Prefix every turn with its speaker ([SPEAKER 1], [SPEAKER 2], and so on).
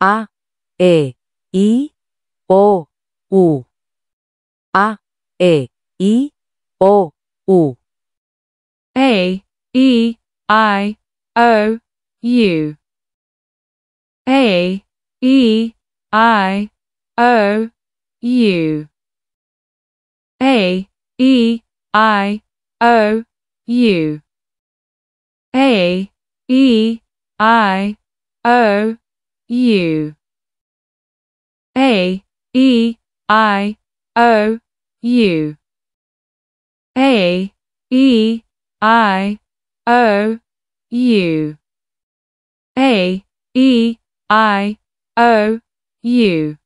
[SPEAKER 1] A, E, I, O, U.
[SPEAKER 2] A, E, I, O, U. A, E, I, O, U. A, E, I, O, U. A, E, I, O, U. A, E, I, O, U A E I O U A E I O U A E I O U